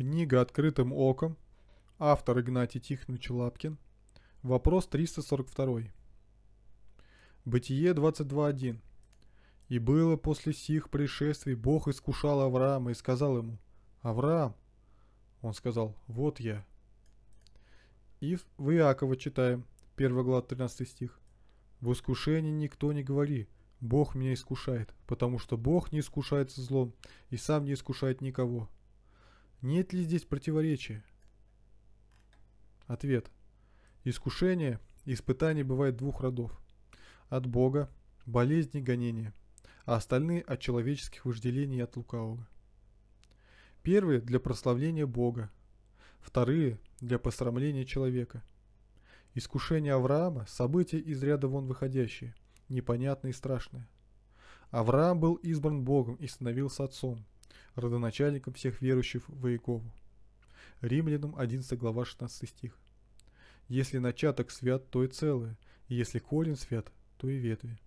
Книга «Открытым оком». Автор Игнатий Тихонович Лапкин. Вопрос 342. Бытие 22.1. «И было после сих пришествий, Бог искушал Авраама и сказал ему, «Авраам!» Он сказал, «Вот я». И в Иакова читаем, 1 глава 13 стих. «В искушении никто не говори, Бог меня искушает, потому что Бог не искушается злом и сам не искушает никого. Нет ли здесь противоречия? Ответ. Искушение и испытание бывает двух родов. От Бога, болезни, гонения, а остальные от человеческих вожделений и от лукавого. Первые для прославления Бога, вторые для посрамления человека. Искушение Авраама – событие из ряда вон выходящее, непонятное и страшное. Авраам был избран Богом и становился отцом – родоначальником всех верующих Иегову. Римлянам 11 глава 16 стих. Если начаток свят, то и целое, и если корень свят, то и ветви.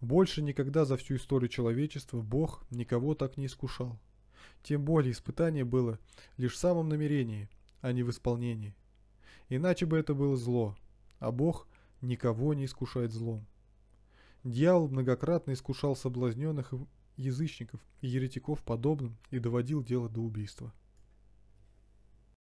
Больше никогда за всю историю человечества Бог никого так не искушал. Тем более испытание было лишь в самом намерении, а не в исполнении. Иначе бы это было зло, а Бог никого не искушает злом. Дьявол многократно искушал соблазненных язычников и еретиков подобным и доводил дело до убийства.